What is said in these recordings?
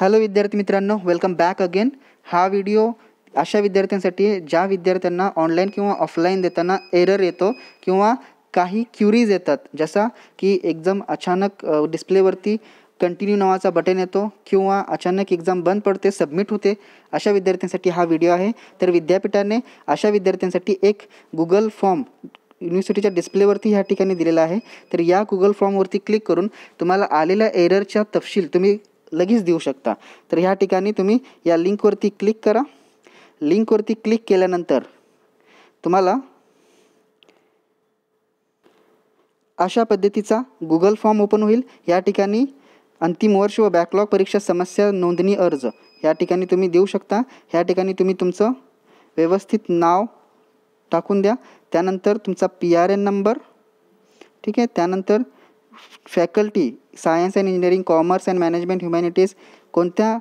hello विद्यार्थी मित्रांनो welcome back again हा व्हिडिओ अशा विद्यार्थ्यांसाठी ज्या विद्यार्थ्यांना ऑनलाईन किंवा ऑफलाईन देताना एरर येतो किंवा काही क्युरीज येतात जसा की एक्झाम अचानक डिस्प्लेवरती कंटिन्यू नावाचा बटन येतो किंवा अचानक एक्झाम बंद पडते सबमिट होते अशा विद्यार्थ्यांसाठी हा व्हिडिओ आहे तर विद्यापीठाने अशा विद्यार्थ्यांसाठी एक गुगल फॉर्म युनिव्हर्सिटीच्या डिस्प्लेवरती ह्या ठिकाणी दिलेला आहे तर या गुगल फॉर्मवरती क्लिक करून तुम्हाला आलेल्या एररच्या तपशील तुम्ही लगेच देऊ शकता तर ह्या ठिकाणी तुम्ही या लिंकवरती क्लिक करा लिंकवरती क्लिक केल्यानंतर तुम्हाला अशा पद्धतीचा गुगल फॉर्म ओपन होईल या ठिकाणी अंतिम वर्ष व बॅकलॉग परीक्षा समस्या नोंदणी अर्ज या ठिकाणी तुम्ही देऊ शकता ह्या ठिकाणी तुम्ही तुमचं व्यवस्थित नाव टाकून द्या त्यानंतर तुमचा पी आर एन नंबर ठीक आहे त्यानंतर faculty science and engineering commerce and management humanities कोणत्या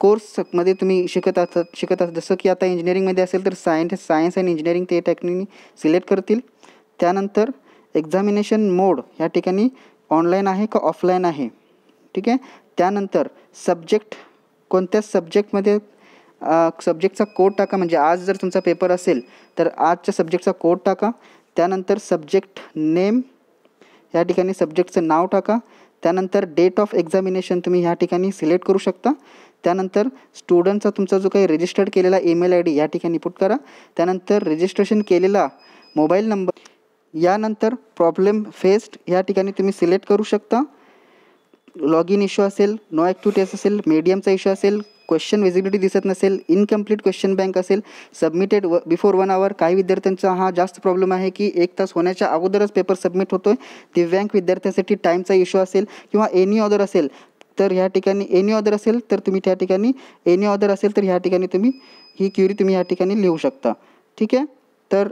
कोर्समध्ये तुम्ही शिकत असत शिकत असतात जसं की आता इंजिनिअरिंगमध्ये असेल तर सायन्स सायन्स अँड इंजिनिअरिंग ते टेक्निक सिलेक्ट करतील त्यानंतर एक्झामिनेशन मोड ह्या ठिकाणी ऑनलाईन आहे का ऑफलाईन आहे ठीक आहे त्यानंतर सब्जेक्ट कोणत्या सब्जेक्टमध्ये सब्जेक्टचा कोड टाका म्हणजे आज जर तुमचा पेपर असेल तर आजच्या सब्जेक्टचा कोड टाका त्यानंतर सब्जेक्ट नेम या ठिकाणी सब्जेक्टचं नाव टाका त्यानंतर डेट ऑफ एक्झामिनेशन तुम्ही ह्या ठिकाणी सिलेक्ट करू शकता त्यानंतर स्टुडंटचा तुमचा जो काही रजिस्टर्ड केलेला ईमेल आय डी या ठिकाणी पुट करा त्यानंतर रजिस्ट्रेशन केलेला मोबाईल नंबर यानंतर प्रॉब्लेम फेस्ड या ठिकाणी तुम्ही सिलेक्ट करू शकता लॉग इन इश्यू असेल नो ॲक्टिव्हिटी असेल मीडियमचा इश्यू असेल क्वेश्चन विजिबिलिटी दिसत नसेल इनकम्प्लीट क्वेश्चन बँक असेल सबमिटेड व बिफोर वन आवर काही विद्यार्थ्यांचा हा जास्त प्रॉब्लेम आहे की एक तास होण्याच्या अगोदरच पेपर सबमिट होतो आहे दिव्यांग विद्यार्थ्यांसाठी टाईमचा इश्यू असेल किंवा एनी ऑदर असेल तर ह्या ठिकाणी एनी ऑदर असेल तर तुम्ही त्या ठिकाणी एनी ऑदर असेल तर ह्या ठिकाणी तुम्ही ही क्युरी तुम्ही ह्या ठिकाणी लिहू शकता ठीक आहे तर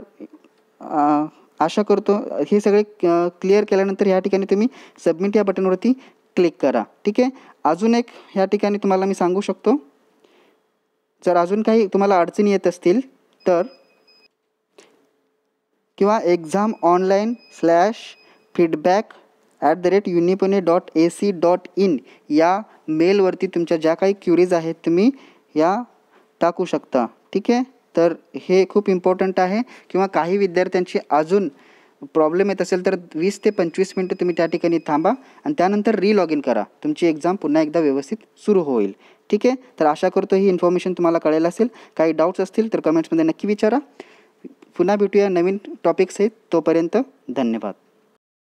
आशा करतो हे सगळे क्लिअर केल्यानंतर ह्या ठिकाणी तुम्ही सबमिट या बटनवरती क्लिक करा ठीक आहे अजून एक ह्या ठिकाणी तुम्हाला मी सांगू शकतो जर अजून काही तुम्हाला अडचणी येत असतील तर किंवा exam online slash feedback at the rate युनिपोने dot A C dot in या मेलवरती तुमच्या ज्या काही क्युरीज आहेत तुम्ही या टाकू शकता ठीक आहे तर हे खूप इम्पॉर्टंट आहे किंवा काही विद्यार्थ्यांची अजून प्रॉब्लेम येत असेल तर वीस ते पंचवीस मिनटं तुम्ही त्या ठिकाणी थांबा आणि त्यानंतर री इन करा तुमची एक्झाम पुन्हा एकदा व्यवस्थित सुरू होईल ठीक आहे तर आशा करतो ही इन्फॉर्मेशन तुम्हाला कळेल असेल काही डाऊट्स असतील तर कमेंट्समध्ये नक्की विचारा पुन्हा भेटूया नवीन टॉपिक्स आहेत तोपर्यंत धन्यवाद